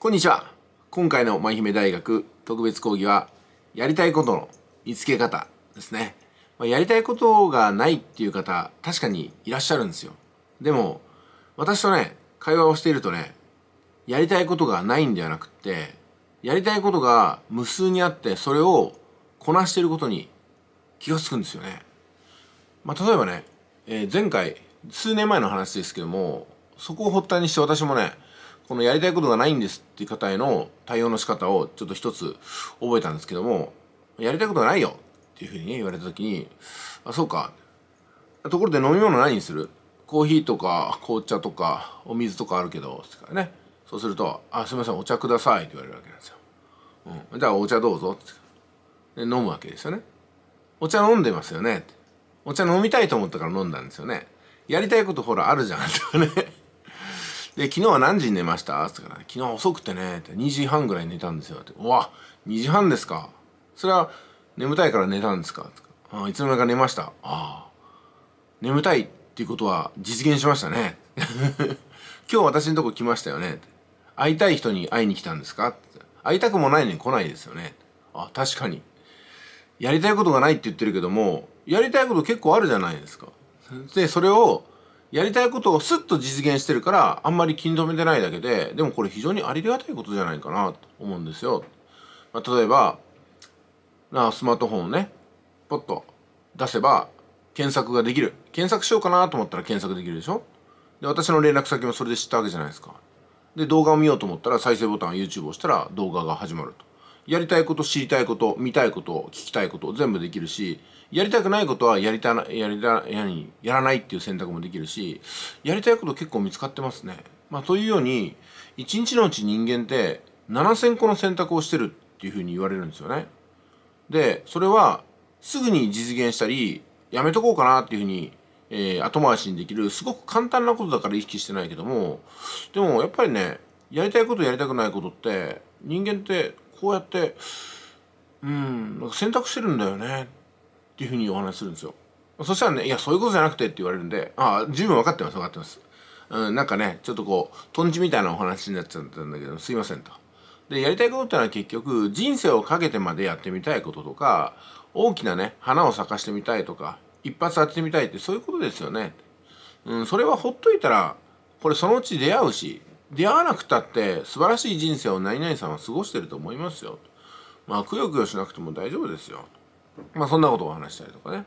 こんにちは今回の舞姫大学特別講義はやりたいことの見つけ方ですね、まあ、やりたいことがないっていう方確かにいらっしゃるんですよでも私とね会話をしているとねやりたいことがないんではなくってやりたいことが無数にあってそれをこなしていることに気がつくんですよね、まあ、例えばね、えー、前回数年前の話ですけどもそこを発端にして私もねこのやりたいことがないんですっていう方への対応の仕方をちょっと一つ覚えたんですけども、やりたいことがないよっていうふうに、ね、言われた時に、あ、そうか。ところで飲み物何にするコーヒーとか紅茶とかお水とかあるけど、ですからね。そうすると、あ、すみません、お茶くださいって言われるわけなんですよ。うん。じゃあお茶どうぞって。で、飲むわけですよね。お茶飲んでますよね。お茶飲みたいと思ったから飲んだんですよね。やりたいことほらあるじゃんとかね。で、昨日は何時に寝ましたって言ったら、昨日遅くてね、って2時半ぐらい寝たんですよ。って、うわ、2時半ですか。それは眠たいから寝たんですか。あいつの間にか寝ました。ああ。眠たいっていうことは実現しましたね。今日私のとこ来ましたよね。会いたい人に会いに来たんですか会いたくもないのに来ないですよね。あ、確かに。やりたいことがないって言ってるけども、やりたいこと結構あるじゃないですか。で、それをやりたいことをスッと実現してるからあんまり気に留めてないだけででもこれ非常にありがたいことじゃないかなと思うんですよ。まあ、例えばなスマートフォンをねポッと出せば検索ができる検索しようかなと思ったら検索できるでしょで私の連絡先もそれで知ったわけじゃないですかで動画を見ようと思ったら再生ボタン YouTube を押したら動画が始まるとやりたいこと、知りたいこと、見たいこと、聞きたいこと、全部できるし、やりたくないことはやりたな、やりた、やに、やらないっていう選択もできるし、やりたいこと結構見つかってますね。まあ、というように、一日のうち人間って7000個の選択をしてるっていうふうに言われるんですよね。で、それは、すぐに実現したり、やめとこうかなっていうふうに、えー、後回しにできる、すごく簡単なことだから意識してないけども、でも、やっぱりね、やりたいことやりたくないことって、人間ってこうやってうんなんか選択してるんだよねっていうふうにお話するんですよそしたらね「いやそういうことじゃなくて」って言われるんで「ああ十分分かってます分かってます」うん、なんかねちょっとこうとんじみたいなお話になっちゃったんだけどすいませんと。でやりたいことってのは結局人生をかけてまでやってみたいこととか大きなね花を咲かしてみたいとか一発当ててみたいってそういうことですよね。うん、それはほっといたらこれそのうち出会うし出会わなくたって素晴らしい人生を何々さんは過ごしてると思いますよ。まあ、くよくよしなくても大丈夫ですよ。まあ、そんなことを話したりとかね。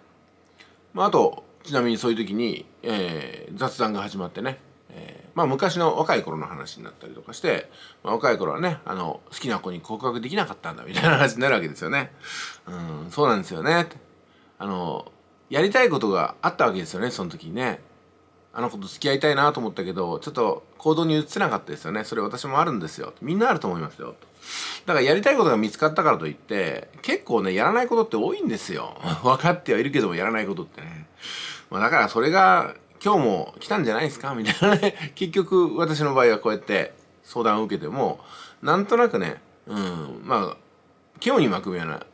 まあ、あと、ちなみにそういう時に、えー、雑談が始まってね、えー、まあ、昔の若い頃の話になったりとかして、まあ、若い頃はね、あの、好きな子に告白できなかったんだみたいな話になるわけですよね。うん、そうなんですよね。あの、やりたいことがあったわけですよね、その時にね。あの子と付き合いたいなと思ったけどちょっと行動に移せなかったですよねそれ私もあるんですよみんなあると思いますよだからやりたいことが見つかったからといって結構ねやらないことって多いんですよ 分かってはいるけどもやらないことってね、まあ、だからそれが今日も来たんじゃないですかみたいなね 結局私の場合はこうやって相談を受けてもなんとなくねうんまあ今日に巻くような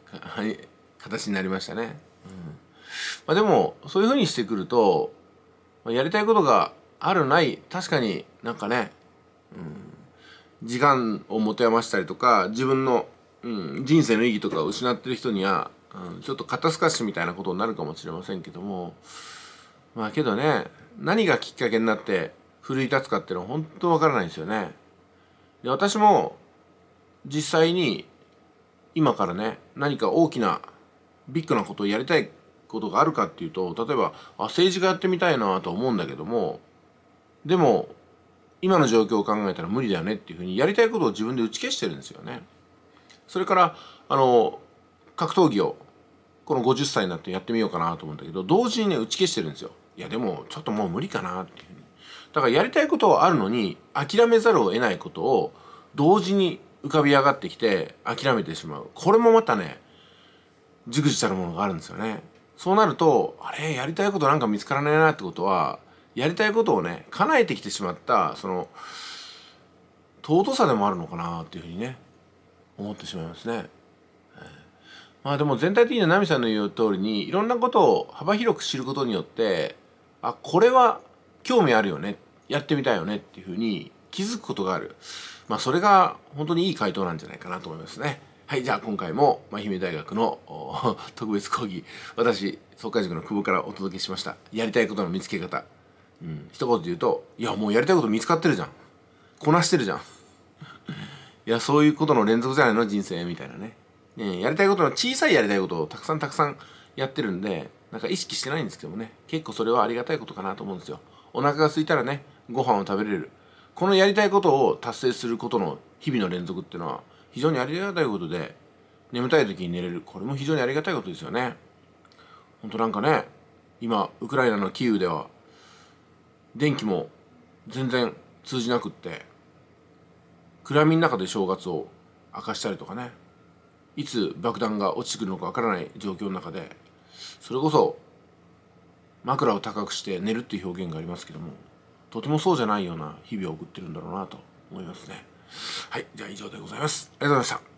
形になりましたね、うんまあ、でもそういうふうにしてくるとやりたいことがあるない確かになんかね、うん、時間を持て余したりとか自分の、うん、人生の意義とかを失ってる人には、うん、ちょっと肩透かしみたいなことになるかもしれませんけどもまあけどね何がきっかけになって奮い立つかっていうのは本当わからないんですよね。で私も実際に今からね何か大きなビッグなことをやりたいことがあるかっていうと例えばあ政治家やってみたいなと思うんだけどもでも今の状況を考えたら無理だよねっていうふうにやりたいことを自分で打ち消してるんですよね。それからあの格闘技をこの50歳になってやってみようかなと思うんだけど同時にね打ち消してるんですよ。いやでもちょっともう無理かなっていううに。だからやりたいことはあるのに諦めざるを得ないことを同時に浮かび上がってきて諦めてしまうこれもまたね熟知たるものがあるんですよね。そうなるとあれやりたいことなんか見つからないなってことはやりたいことをね叶えてきてしまったその尊さでもあるのかなっていうふうにね思ってしまいますね。まあでも全体的には奈美さんの言う通りにいろんなことを幅広く知ることによってあこれは興味あるよねやってみたいよねっていうふうに気づくことがあるまあそれが本当にいい回答なんじゃないかなと思いますね。はい、じゃあ今回も、ま姫愛媛大学の 特別講義、私、総会塾の久保からお届けしました。やりたいことの見つけ方。うん、一言で言うと、いや、もうやりたいこと見つかってるじゃん。こなしてるじゃん。いや、そういうことの連続じゃないの、人生、みたいなね。ねやりたいことの小さいやりたいことをたくさんたくさんやってるんで、なんか意識してないんですけどもね、結構それはありがたいことかなと思うんですよ。お腹が空いたらね、ご飯を食べれる。このやりたいことを達成することの日々の連続っていうのは、非常にありがたいことで眠たい時に寝れるこれも非常にありがたいことですよねほんとなんかね今ウクライナのキーウでは電気も全然通じなくって暗闇の中で正月を明かしたりとかねいつ爆弾が落ちてくるのかわからない状況の中でそれこそ枕を高くして寝るっていう表現がありますけどもとてもそうじゃないような日々を送ってるんだろうなと思いますね。はいじゃあ以上でございますありがとうございました